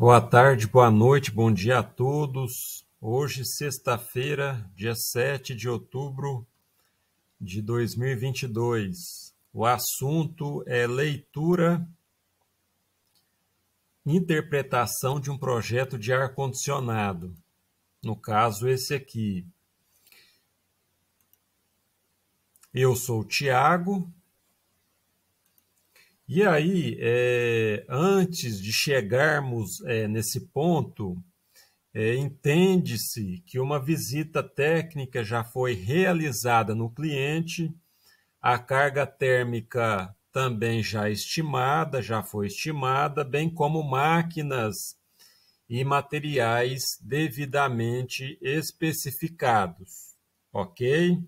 Boa tarde, boa noite, bom dia a todos. Hoje, sexta-feira, dia 7 de outubro de 2022. O assunto é leitura, interpretação de um projeto de ar-condicionado. No caso, esse aqui. Eu sou o Tiago, e aí, é, antes de chegarmos é, nesse ponto, é, entende-se que uma visita técnica já foi realizada no cliente, a carga térmica também já estimada, já foi estimada, bem como máquinas e materiais devidamente especificados, ok?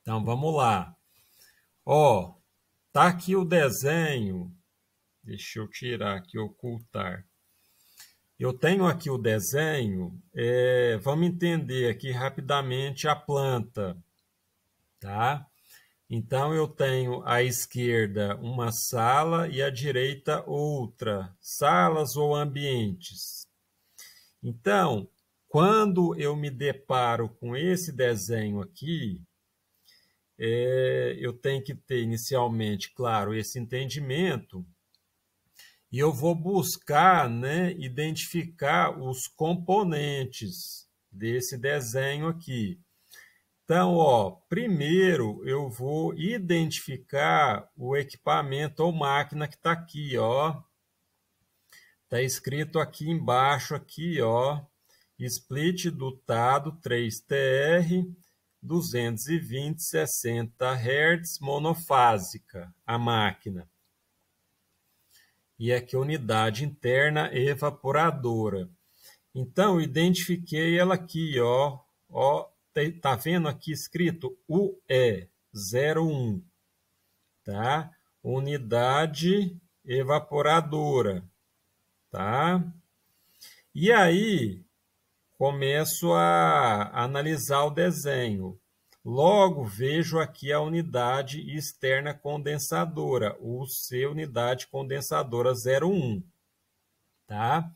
Então vamos lá. Ó, Tá aqui o desenho. Deixa eu tirar aqui, ocultar. Eu tenho aqui o desenho. É, vamos entender aqui rapidamente a planta, tá? Então eu tenho à esquerda uma sala e à direita outra, salas ou ambientes. Então, quando eu me deparo com esse desenho aqui, é, eu tenho que ter inicialmente, claro, esse entendimento e eu vou buscar né, identificar os componentes desse desenho aqui. Então, ó, primeiro eu vou identificar o equipamento ou máquina que está aqui, ó. Está escrito aqui embaixo, aqui, ó, split dotado 3TR 220 60 Hz monofásica a máquina. E aqui é unidade interna evaporadora. Então identifiquei ela aqui, ó, ó, tá vendo aqui escrito UE01, tá? Unidade evaporadora, tá? E aí começo a, analisar o desenho. Logo, vejo aqui a unidade externa condensadora, o C unidade condensadora 01. Tá?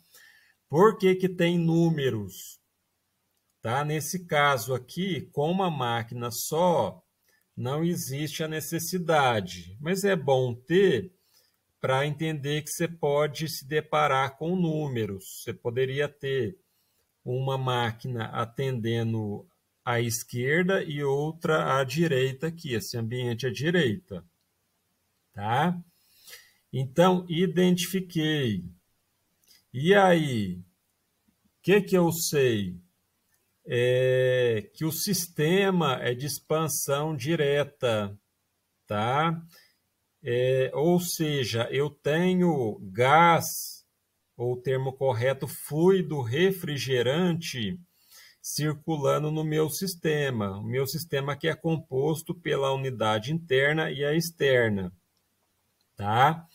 Por que, que tem números? Tá? Nesse caso aqui, com uma máquina só, não existe a necessidade, mas é bom ter para entender que você pode se deparar com números. Você poderia ter uma máquina atendendo à esquerda e outra à direita aqui, esse ambiente à direita. Tá? Então, identifiquei. E aí, o que, que eu sei? É que o sistema é de expansão direta, tá? É, ou seja, eu tenho gás ou o termo correto, fluido refrigerante circulando no meu sistema. O meu sistema que é composto pela unidade interna e a externa, tá?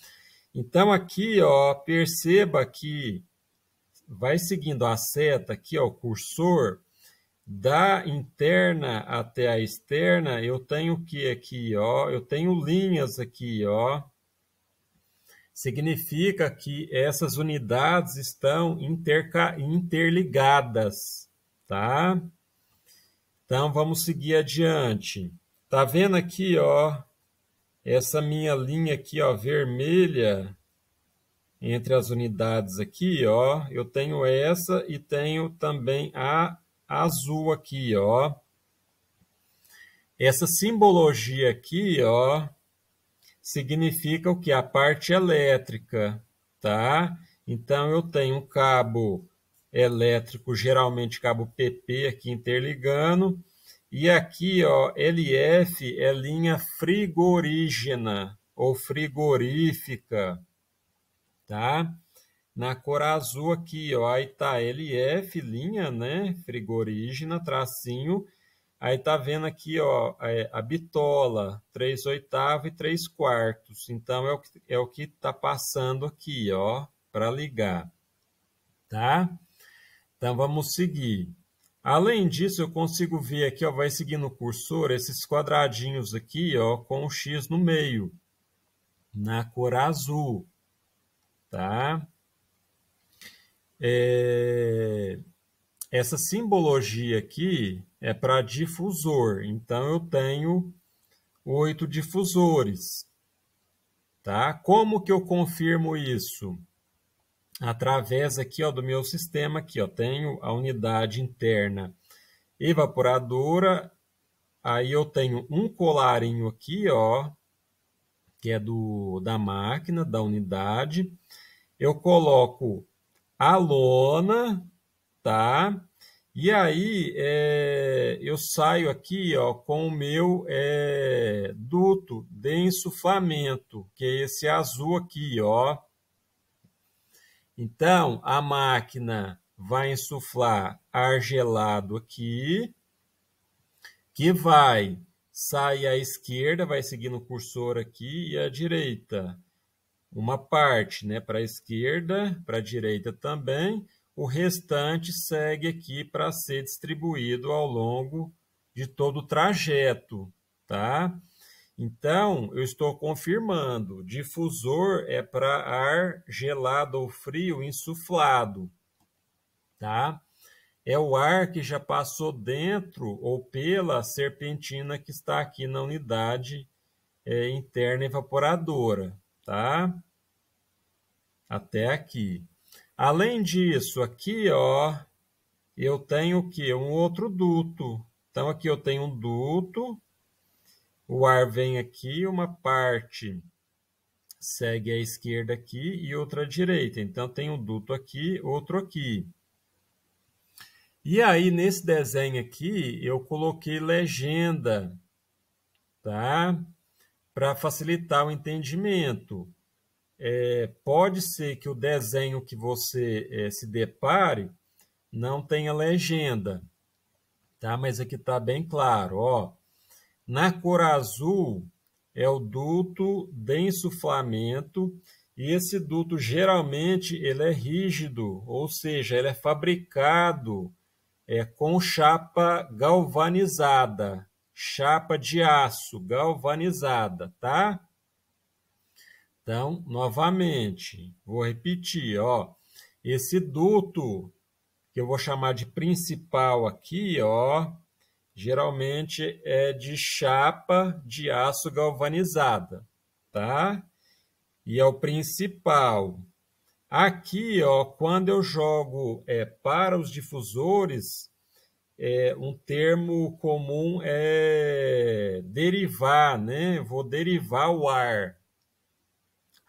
Então aqui, ó, perceba que vai seguindo a seta aqui, ó, o cursor da interna até a externa, eu tenho o que aqui, ó? Eu tenho linhas aqui, ó, significa que essas unidades estão interca... interligadas, tá? Então vamos seguir adiante. Tá vendo aqui, ó, essa minha linha aqui, ó, vermelha entre as unidades aqui, ó, eu tenho essa e tenho também a azul aqui, ó. Essa simbologia aqui, ó, significa o que? A parte elétrica, tá? Então, eu tenho um cabo elétrico, geralmente cabo PP aqui interligando, e aqui, ó, LF é linha frigorígena ou frigorífica, tá? Na cor azul aqui, ó, aí tá LF, linha, né, frigorígena, tracinho, Aí tá vendo aqui, ó, é, a bitola, 3 oitavos e 3 quartos. Então, é o que, é o que tá passando aqui, ó, para ligar, tá? Então, vamos seguir. Além disso, eu consigo ver aqui, ó, vai seguindo o cursor, esses quadradinhos aqui, ó, com o X no meio, na cor azul, tá? É... Essa simbologia aqui, é para difusor. Então, eu tenho oito difusores. Tá? Como que eu confirmo isso? Através aqui ó, do meu sistema, aqui, ó, tenho a unidade interna evaporadora, aí eu tenho um colarinho aqui, ó, que é do da máquina, da unidade. Eu coloco a lona, tá? E aí é, eu saio aqui ó, com o meu é, duto de insuflamento, que é esse azul aqui, ó. Então, a máquina vai insuflar ar gelado aqui, que vai sair à esquerda, vai seguindo o cursor aqui, e à direita. Uma parte né, para a esquerda, para a direita também, o restante segue aqui para ser distribuído ao longo de todo o trajeto, tá? Então, eu estou confirmando, difusor é para ar gelado ou frio insuflado, tá? É o ar que já passou dentro ou pela serpentina que está aqui na unidade é, interna evaporadora, tá? Até aqui. Além disso, aqui ó, eu tenho o quê? Um outro duto. Então, aqui eu tenho um duto, o ar vem aqui, uma parte segue à esquerda aqui e outra à direita. Então, tem um duto aqui, outro aqui. E aí, nesse desenho aqui, eu coloquei legenda, tá? Para facilitar o entendimento é, pode ser que o desenho que você é, se depare não tenha legenda, tá? Mas aqui está bem claro, ó. Na cor azul é o duto de insuflamento e esse duto geralmente ele é rígido, ou seja, ele é fabricado é, com chapa galvanizada, chapa de aço galvanizada, tá? Então, novamente, vou repetir, ó, esse duto que eu vou chamar de principal aqui, ó, geralmente é de chapa de aço galvanizada, tá? E é o principal. Aqui, ó, quando eu jogo é, para os difusores, é, um termo comum é derivar, né? Vou derivar o ar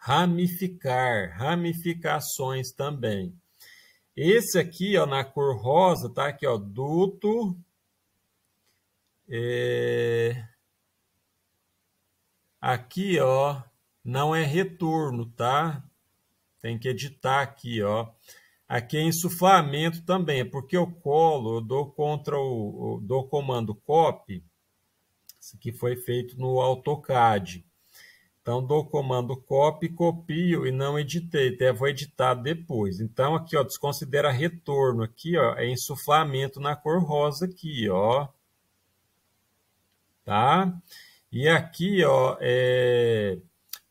ramificar, ramificações também. Esse aqui, ó, na cor rosa, tá aqui, ó, duto. É... Aqui, ó, não é retorno, tá? Tem que editar aqui, ó. Aqui é insuflamento também, é porque eu colo, eu dou contra o, dou comando copy. Isso aqui foi feito no AutoCAD. Então, dou o comando copy, copio e não editei, até vou editar depois. Então, aqui, ó, desconsidera retorno. Aqui, ó, é insuflamento na cor rosa aqui, ó. Tá? E aqui, ó, é...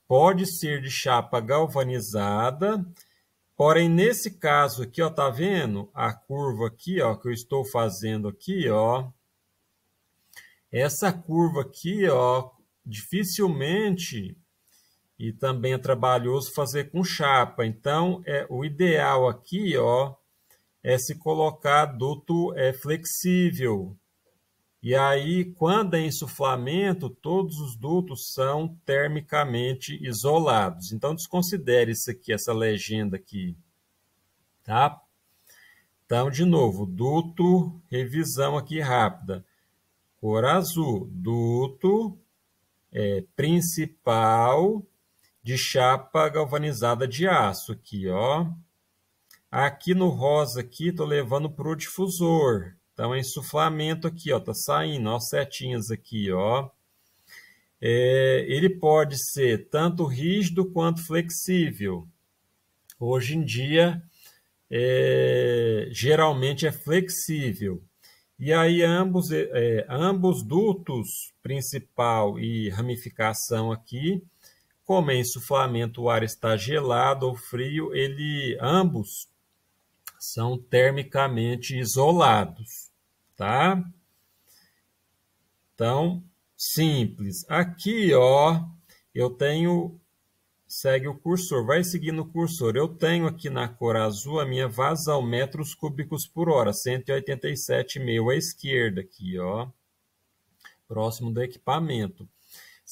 pode ser de chapa galvanizada, porém, nesse caso aqui, ó, tá vendo? A curva aqui, ó, que eu estou fazendo aqui, ó. Essa curva aqui, ó, dificilmente e também é trabalhoso fazer com chapa. Então, é, o ideal aqui ó, é se colocar duto é, flexível. E aí, quando é insuflamento, todos os dutos são termicamente isolados. Então, desconsidere isso aqui, essa legenda aqui. Tá? Então, de novo, duto, revisão aqui rápida. Cor azul, duto é, principal de chapa galvanizada de aço aqui, ó. Aqui no rosa aqui, tô levando pro difusor. Então, é insuflamento aqui, ó, tá saindo, ó, setinhas aqui, ó. É, ele pode ser tanto rígido quanto flexível. Hoje em dia, é, geralmente é flexível. E aí ambos, é, ambos dutos principal e ramificação aqui, como em é insuflamento o ar está gelado ou frio, ele ambos são termicamente isolados, tá? Então, simples. Aqui, ó, eu tenho segue o cursor, vai seguindo o cursor. Eu tenho aqui na cor azul a minha vazão, metros cúbicos por hora, 187,5 à esquerda aqui, ó, próximo do equipamento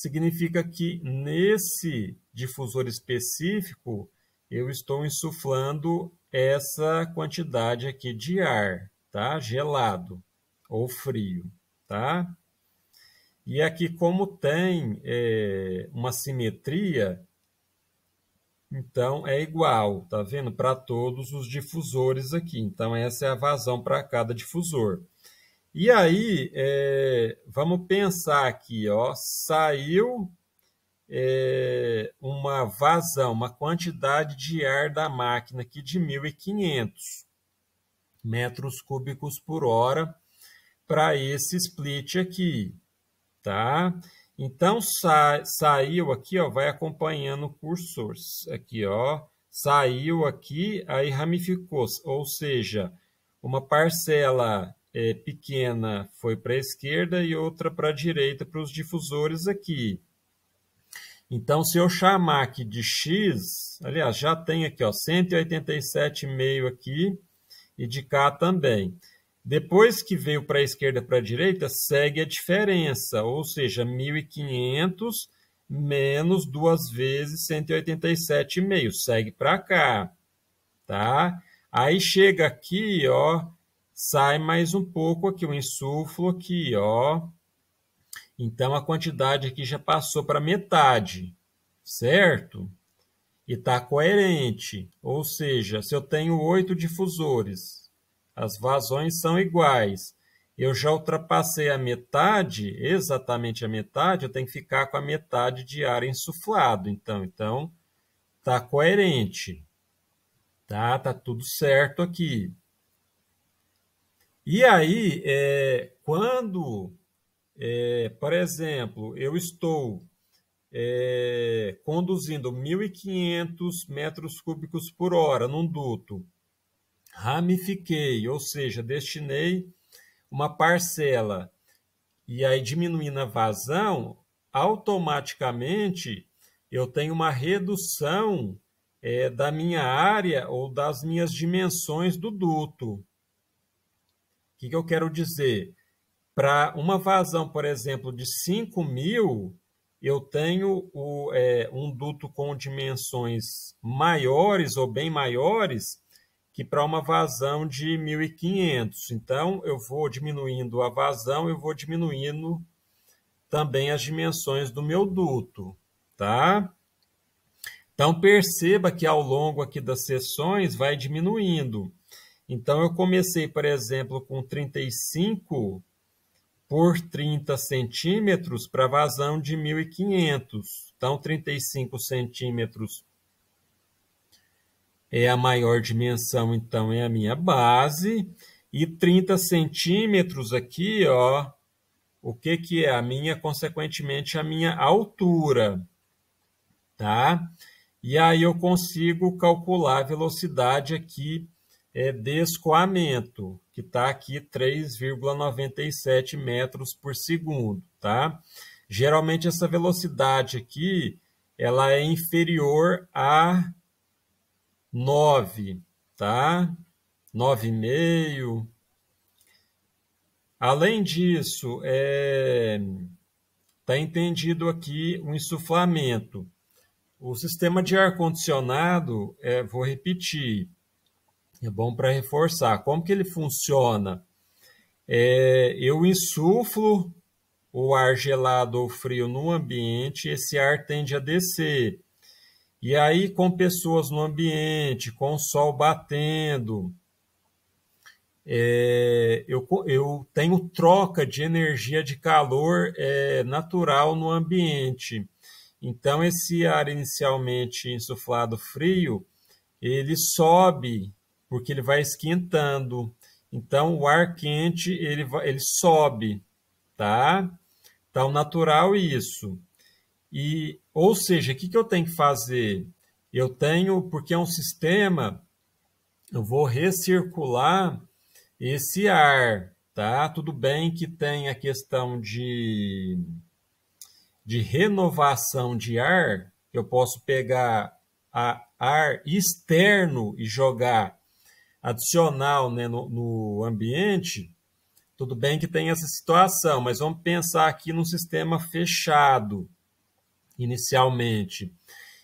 significa que nesse difusor específico eu estou insuflando essa quantidade aqui de ar, tá? Gelado ou frio, tá? E aqui, como tem é, uma simetria, então é igual, tá vendo? Para todos os difusores aqui. Então, essa é a vazão para cada difusor. E aí, é, vamos pensar aqui, ó, saiu é, uma vazão, uma quantidade de ar da máquina aqui de 1.500 metros cúbicos por hora para esse split aqui, tá? Então, sa saiu aqui, ó, vai acompanhando o cursor, aqui, ó, saiu aqui, aí ramificou, ou seja, uma parcela é, pequena foi para a esquerda e outra para a direita para os difusores aqui. Então, se eu chamar aqui de x, aliás, já tem aqui, ó, 187,5 aqui e de cá também. Depois que veio para a esquerda para a direita, segue a diferença, ou seja, 1.500 menos duas vezes 187,5, segue para cá, tá? Aí chega aqui, ó, sai mais um pouco aqui, um insuflo aqui, ó. Então, a quantidade aqui já passou para metade, certo? E está coerente, ou seja, se eu tenho oito difusores, as vazões são iguais, eu já ultrapassei a metade, exatamente a metade, eu tenho que ficar com a metade de ar insuflado, então, então tá coerente. Tá, tá tudo certo aqui. E aí, é, quando, é, por exemplo, eu estou é, conduzindo 1.500 metros cúbicos por hora num duto, ramifiquei, ou seja, destinei uma parcela e aí diminuindo a vazão, automaticamente eu tenho uma redução é, da minha área ou das minhas dimensões do duto. O que, que eu quero dizer? Para uma vazão, por exemplo, de 5 mil, eu tenho o, é, um duto com dimensões maiores ou bem maiores que para uma vazão de 1.500. Então, eu vou diminuindo a vazão, eu vou diminuindo também as dimensões do meu duto, tá? Então, perceba que ao longo aqui das sessões vai diminuindo. Então, eu comecei, por exemplo, com 35 por 30 centímetros para vazão de 1.500. Então, 35 centímetros é a maior dimensão, então, é a minha base. E 30 centímetros aqui, ó, o que, que é a minha, consequentemente, a minha altura, tá? E aí eu consigo calcular a velocidade aqui é, descoamento que está aqui 3,97 metros por segundo, tá? Geralmente essa velocidade aqui, ela é inferior a 9, tá? 9,5. Além disso, é... Está entendido aqui o um insuflamento. O sistema de ar-condicionado, é, vou repetir, é bom para reforçar. Como que ele funciona? É, eu insuflo o ar gelado ou frio no ambiente, esse ar tende a descer. E aí, com pessoas no ambiente, com o sol batendo, é, eu, eu, tenho troca de energia de calor é, natural no ambiente. Então, esse ar inicialmente insuflado frio, ele sobe porque ele vai esquentando. Então, o ar quente ele, ele sobe, tá? Então, natural isso. E, ou seja, o que, que eu tenho que fazer? Eu tenho, porque é um sistema, eu vou recircular esse ar, tá? Tudo bem que tem a questão de, de renovação de ar, eu posso pegar ar externo e jogar adicional né, no, no ambiente, tudo bem que tem essa situação, mas vamos pensar aqui num sistema fechado inicialmente.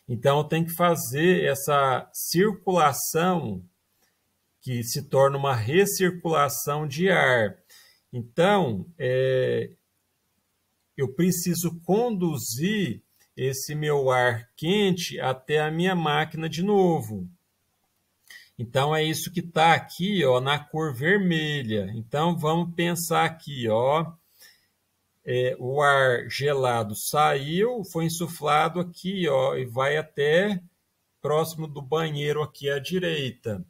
Então eu tenho que fazer essa circulação que se torna uma recirculação de ar. Então é, eu preciso conduzir esse meu ar quente até a minha máquina de novo. Então, é isso que está aqui ó, na cor vermelha. Então, vamos pensar aqui, ó. É, o ar gelado saiu, foi insuflado aqui, ó, e vai até próximo do banheiro aqui à direita.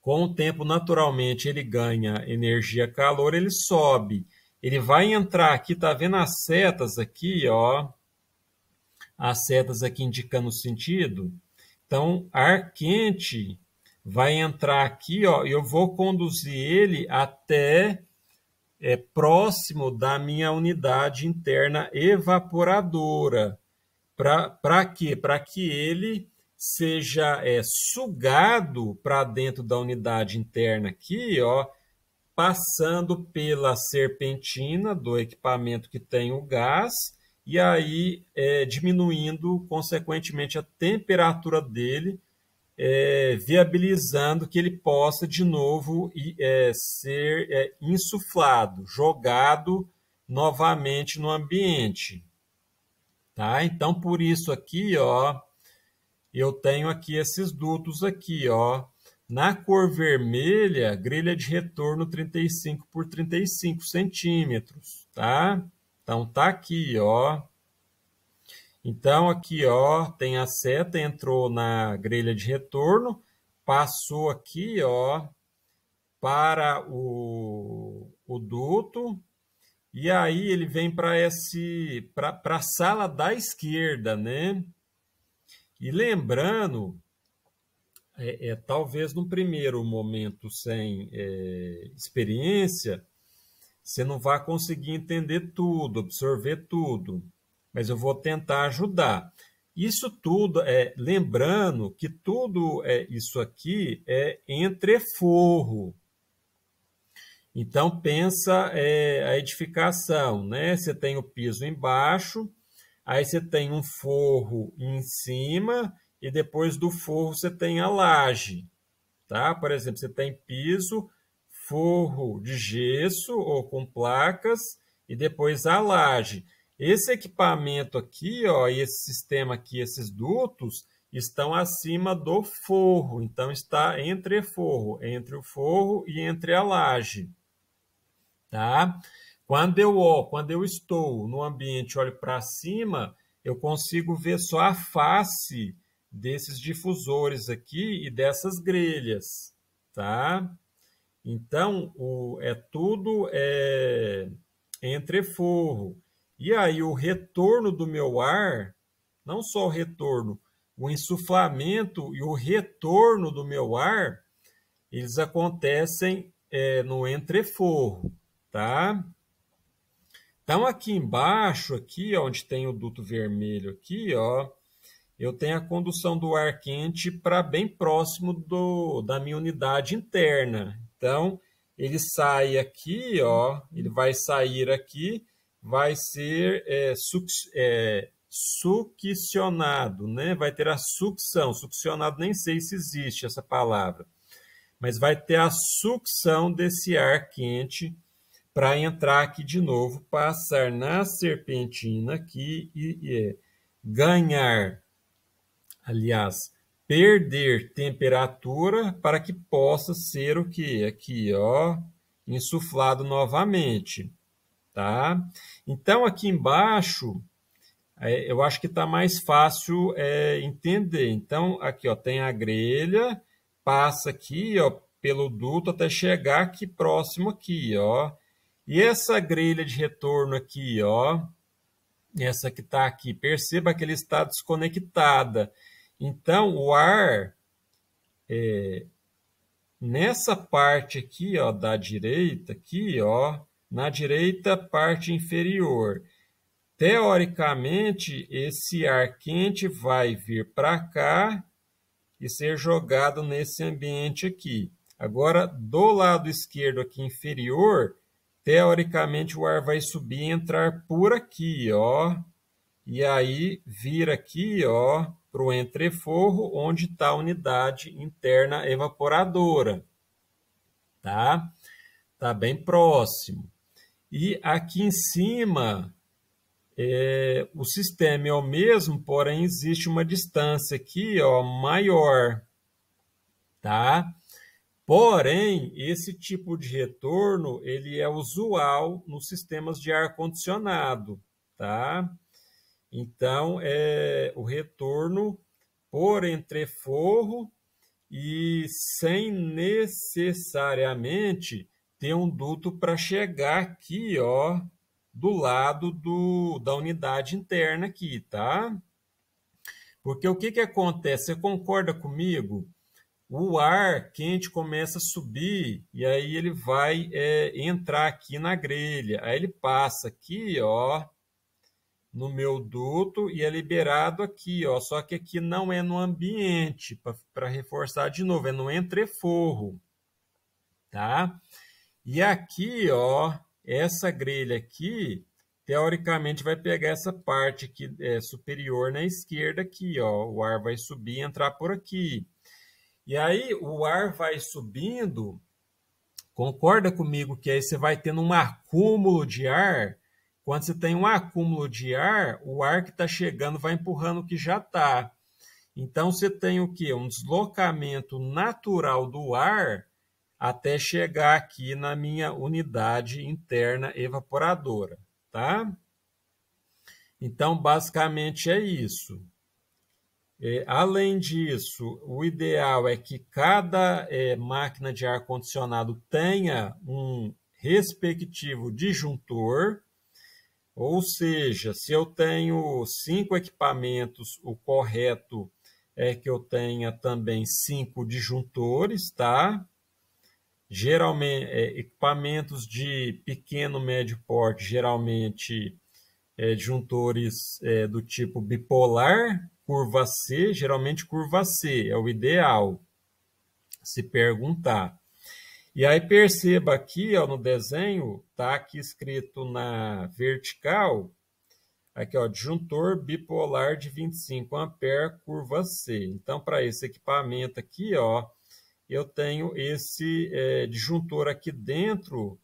Com o tempo, naturalmente, ele ganha energia calor, ele sobe. Ele vai entrar aqui, tá vendo as setas aqui, ó? As setas aqui indicando o sentido. Então, ar quente vai entrar aqui, ó, eu vou conduzir ele até é, próximo da minha unidade interna evaporadora. Para quê? Para que ele seja é, sugado para dentro da unidade interna aqui, ó, passando pela serpentina do equipamento que tem o gás, e aí é, diminuindo, consequentemente, a temperatura dele é, viabilizando que ele possa de novo é, ser é, insuflado, jogado novamente no ambiente. Tá? Então, por isso aqui, ó, eu tenho aqui esses dutos aqui, ó. Na cor vermelha, grelha de retorno 35 por 35 centímetros, tá? Então tá aqui, ó. Então, aqui ó, tem a seta, entrou na grelha de retorno, passou aqui ó, para o, o duto, e aí ele vem para esse para a sala da esquerda, né? E lembrando, é, é talvez no primeiro momento sem é, experiência, você não vai conseguir entender tudo, absorver tudo mas eu vou tentar ajudar. Isso tudo é lembrando que tudo é isso aqui é entreforro. Então pensa é, a edificação, né? Você tem o piso embaixo, aí você tem um forro em cima e depois do forro você tem a laje, tá? Por exemplo, você tem piso, forro de gesso ou com placas e depois a laje. Esse equipamento aqui, ó, e esse sistema aqui, esses dutos, estão acima do forro, então está entre forro, entre o forro e entre a laje. Tá? Quando eu, ó, quando eu estou no ambiente, olho para cima, eu consigo ver só a face desses difusores aqui e dessas grelhas, tá? Então, o, é tudo é, entre forro. E aí o retorno do meu ar, não só o retorno, o insuflamento e o retorno do meu ar, eles acontecem é, no entreforro, tá? Então aqui embaixo, aqui onde tem o duto vermelho aqui, ó, eu tenho a condução do ar quente para bem próximo do, da minha unidade interna. Então ele sai aqui, ó, ele vai sair aqui vai ser é, suc, é, succionado, né? vai ter a sucção. Succionado, nem sei se existe essa palavra, mas vai ter a sucção desse ar quente para entrar aqui de novo, passar na serpentina aqui e, e é, ganhar, aliás, perder temperatura para que possa ser o que? Aqui, ó, insuflado novamente. Tá? Então, aqui embaixo, é, eu acho que está mais fácil é, entender. Então, aqui ó, tem a grelha, passa aqui ó, pelo duto até chegar aqui próximo aqui, ó. E essa grelha de retorno aqui, ó, essa que está aqui, perceba que ele está desconectada. Então, o ar é, nessa parte aqui, ó, da direita, aqui, ó, na direita parte inferior. Teoricamente, esse ar quente vai vir para cá e ser jogado nesse ambiente aqui. Agora, do lado esquerdo aqui inferior, teoricamente o ar vai subir e entrar por aqui, ó. E aí vir aqui, ó, para o entreforro, onde está a unidade interna evaporadora. Tá? Tá bem próximo. E aqui em cima, é, o sistema é o mesmo, porém existe uma distância aqui ó, maior. Tá? Porém, esse tipo de retorno ele é usual nos sistemas de ar-condicionado. Tá? Então, é o retorno por entreforro e sem necessariamente tem um duto para chegar aqui, ó, do lado do, da unidade interna aqui, tá? Porque o que, que acontece? Você concorda comigo? O ar quente começa a subir e aí ele vai é, entrar aqui na grelha. Aí ele passa aqui, ó, no meu duto e é liberado aqui, ó. Só que aqui não é no ambiente, para reforçar de novo, é no entreforro, tá? Tá? E aqui, ó, essa grelha aqui, teoricamente, vai pegar essa parte aqui, é, superior na esquerda aqui, ó. O ar vai subir e entrar por aqui. E aí, o ar vai subindo, concorda comigo que aí você vai tendo um acúmulo de ar. Quando você tem um acúmulo de ar, o ar que está chegando vai empurrando o que já está. Então, você tem o quê? Um deslocamento natural do ar até chegar aqui na minha unidade interna evaporadora, tá? Então, basicamente é isso. É, além disso, o ideal é que cada é, máquina de ar-condicionado tenha um respectivo disjuntor, ou seja, se eu tenho cinco equipamentos, o correto é que eu tenha também cinco disjuntores, tá? geralmente é, equipamentos de pequeno médio porte, geralmente é, disjuntores é, do tipo bipolar, curva C, geralmente curva C é o ideal, se perguntar. E aí perceba aqui ó, no desenho, tá aqui escrito na vertical, aqui ó, disjuntor bipolar de 25 ampere, curva C. Então, para esse equipamento aqui, ó, eu tenho esse é, disjuntor aqui dentro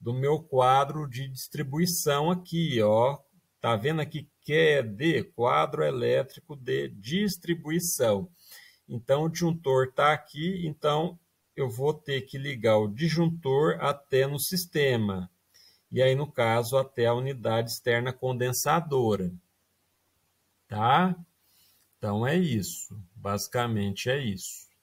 do meu quadro de distribuição aqui, ó. Tá vendo aqui QED, é quadro elétrico de distribuição. Então, o disjuntor está aqui, então eu vou ter que ligar o disjuntor até no sistema. E aí, no caso, até a unidade externa condensadora. Tá? Então, é isso. Basicamente, é isso.